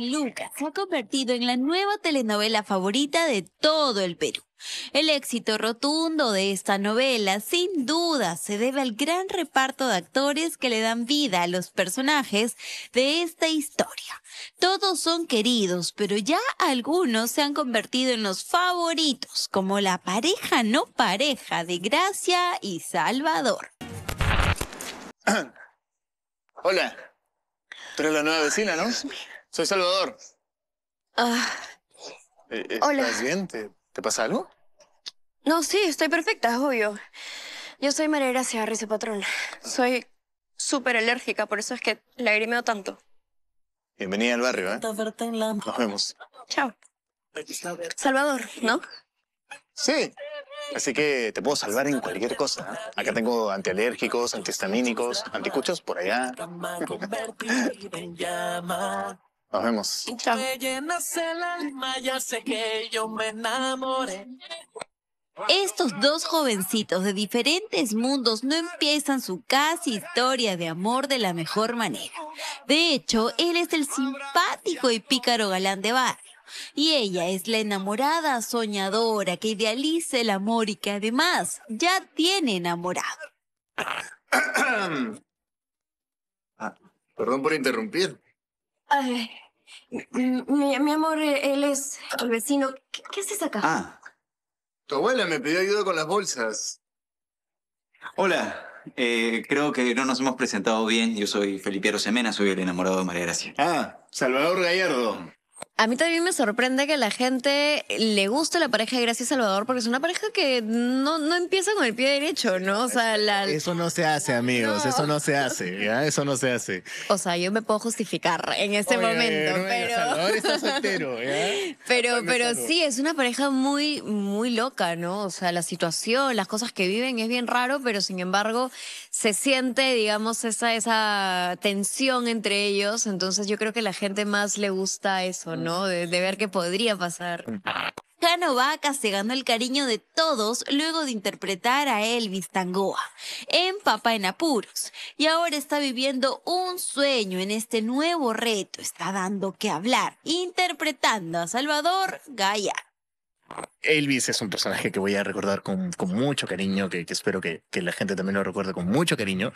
Lucas se ha convertido en la nueva telenovela favorita de todo el Perú. El éxito rotundo de esta novela sin duda se debe al gran reparto de actores que le dan vida a los personajes de esta historia. Todos son queridos, pero ya algunos se han convertido en los favoritos, como la pareja no pareja de Gracia y Salvador. Hola, pero la nueva vecina, ¿no? Soy Salvador. Ah. Eh, eh, hola. ¿Estás bien? ¿Te, pasa algo? No, sí, estoy perfecta, obvio. Yo soy María Gracia Arrece Patrón. Soy súper alérgica, por eso es que lagrimeo tanto. Bienvenida al barrio, ¿eh? Nos vemos. Chao. Salvador, ¿no? Sí. Así que te puedo salvar en cualquier cosa. ¿eh? Acá tengo antialérgicos, antihistamínicos, anticuchos por allá. Nos vemos. Chao. Estos dos jovencitos de diferentes mundos no empiezan su casi historia de amor de la mejor manera. De hecho, él es el simpático y pícaro galán de barrio. Y ella es la enamorada soñadora que idealiza el amor y que además ya tiene enamorado. Ah, perdón por interrumpir. Mi, amor, eh, él es el vecino. ¿Qué, haces acá? Ah. Tu abuela me pidió ayuda con las bolsas. Hola. Eh, creo que no nos hemos presentado bien. Yo soy Felipe Semena, soy el enamorado de María Gracia. Ah, Salvador Gallardo. A mí también me sorprende que la gente le guste la pareja de Gracia y Salvador porque es una pareja que no, empieza con el pie derecho, ¿no? O sea, Eso no se hace, amigos, eso no se hace, ¿ya? Eso no se hace. O sea, yo me puedo justificar en este momento, pero... Salvador está soltero, ¿ya? Pero, pero sí, es una pareja muy, muy loca, ¿no? O sea, la situación, las cosas que viven es bien raro, pero sin embargo se siente, digamos, esa, esa tensión entre ellos. Entonces yo creo que la gente más le gusta eso, ¿no? De, ver qué podría pasar. Vaca se ganó el cariño de todos luego de interpretar a Elvis Tangoa en Papá en Apuros y ahora está viviendo un sueño en este nuevo reto. Está dando que hablar, interpretando a Salvador Gaya. Elvis es un personaje que voy a recordar con, mucho cariño, que, espero que, la gente también lo recuerde con mucho cariño.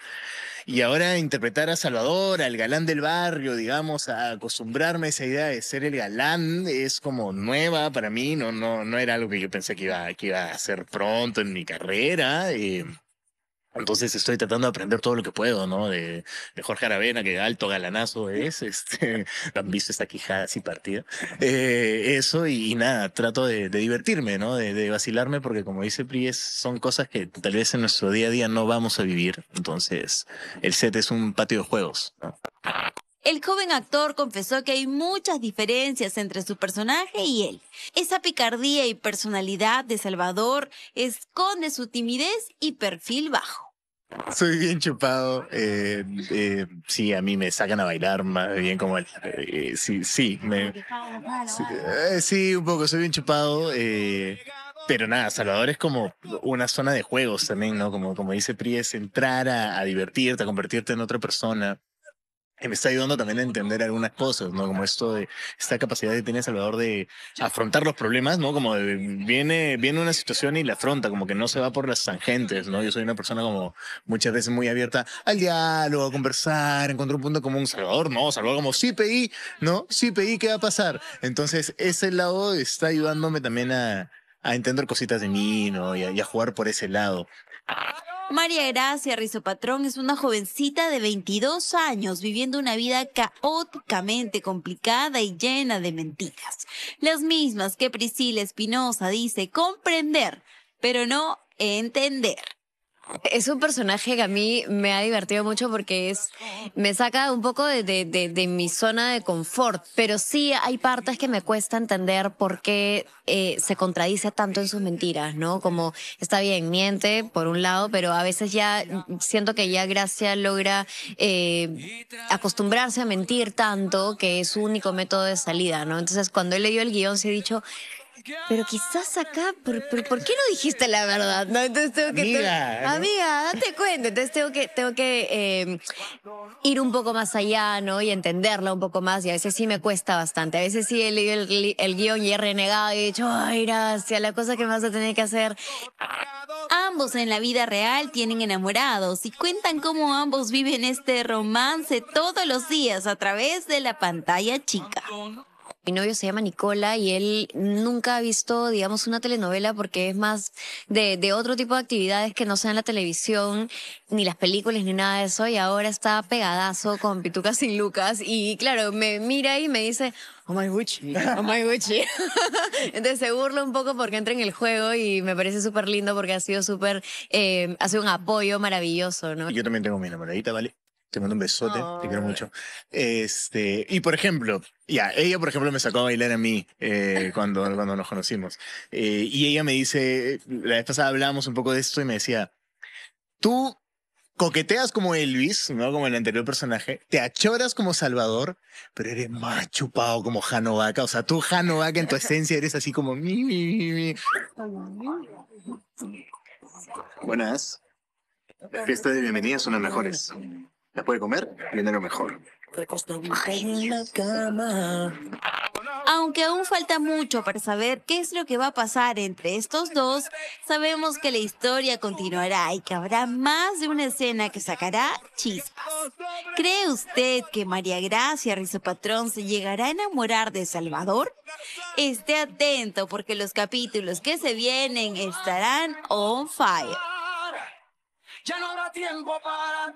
Y ahora interpretar a Salvador, al galán del barrio, digamos, a acostumbrarme a esa idea de ser el galán es como nueva para mí, no, no, no era algo que yo pensé que iba, que iba a hacer pronto en mi carrera. Eh, entonces estoy tratando de aprender todo lo que puedo, ¿no? De, Jorge Aravena, que alto galanazo es, este, han visto esta quijada así partida. Eh, eso y, nada, trato de, divertirme, ¿no? De, vacilarme, porque como dice Pri, son cosas que tal vez en nuestro día a día no vamos a vivir. Entonces, el set es un patio de juegos, El joven actor confesó que hay muchas diferencias entre su personaje y él. Esa picardía y personalidad de Salvador esconde su timidez y perfil bajo. Soy bien chupado. Eh, eh, sí, a mí me sacan a bailar más bien como el, eh, sí, sí, sí, un poco, soy bien chupado. pero nada, Salvador es como una zona de juegos también, ¿no? Como, como dice Pri, entrar a, a divertirte, a convertirte en otra persona me está ayudando también a entender algunas cosas, ¿no? Como esto de esta capacidad que tiene Salvador de afrontar los problemas, ¿no? Como viene, viene una situación y la afronta, como que no se va por las tangentes, ¿no? Yo soy una persona como muchas veces muy abierta al diálogo, a conversar, encontrar un punto común. Salvador, no, Salvador como sí pedí, ¿no? Sí pedí, ¿qué va a pasar? Entonces, ese lado está ayudándome también a, a entender cositas de mí, ¿no? Y y a jugar por ese lado. María Gracia Rizopatrón es una jovencita de 22 años viviendo una vida caóticamente complicada y llena de mentiras. Las mismas que Priscila Espinosa dice comprender, pero no entender. Es un personaje que a mí me ha divertido mucho porque es, me saca un poco de, mi zona de confort, pero sí hay partes que me cuesta entender por qué eh, se contradice tanto en sus mentiras, ¿no? Como está bien, miente por un lado, pero a veces ya siento que ya Gracia logra eh, acostumbrarse a mentir tanto que es su único método de salida, ¿no? Entonces cuando le dio el guión se he dicho, pero quizás acá, ¿por, qué no dijiste la verdad? ¿No? Entonces tengo que, amiga, date cuenta. Entonces tengo que, tengo que em, ir un poco más allá, ¿no? Y entenderla un poco más. Y a veces sí me cuesta bastante. A veces sí he leído el, el guión y he renegado y he dicho, ay, gracias, la cosa que me vas a tener que hacer. Ambos en la vida real tienen enamorados y cuentan cómo ambos viven este romance todos los días a través de la pantalla chica. Mi novio se llama Nicola y él nunca ha visto, digamos, una telenovela porque es más de, otro tipo de actividades que no sean la televisión, ni las películas, ni nada de eso. Y ahora está pegadazo con Pituca sin Lucas. Y claro, me mira y me dice, oh my Gucci, oh my Gucci. Entonces se burla un poco porque entra en el juego y me parece súper lindo porque ha sido súper, eh, ha sido un apoyo maravilloso, ¿no? Yo también tengo mi enamoradita, ¿vale? Te mando un besote, te quiero mucho. Este, y por ejemplo, ya, ella por ejemplo me sacó a bailar a mí eh, cuando, cuando nos conocimos. Eh, y ella me dice, la vez pasada hablábamos un poco de esto y me decía, tú coqueteas como Elvis, ¿no? Como el anterior personaje, te achoras como Salvador, pero eres más chupado como Janovaca. O sea, tú Janovaca en tu esencia eres así como mi, mi, mi. Buenas. Fiesta de bienvenida son las mejores. Después de comer, viene lo mejor. la Aunque aún falta mucho para saber qué es lo que va a pasar entre estos dos, sabemos que la historia continuará y que habrá más de una escena que sacará chispas. ¿Cree usted que María Gracia Rizopatrón se llegará a enamorar de Salvador? Esté atento porque los capítulos que se vienen estarán on fire. Ya no habrá tiempo para...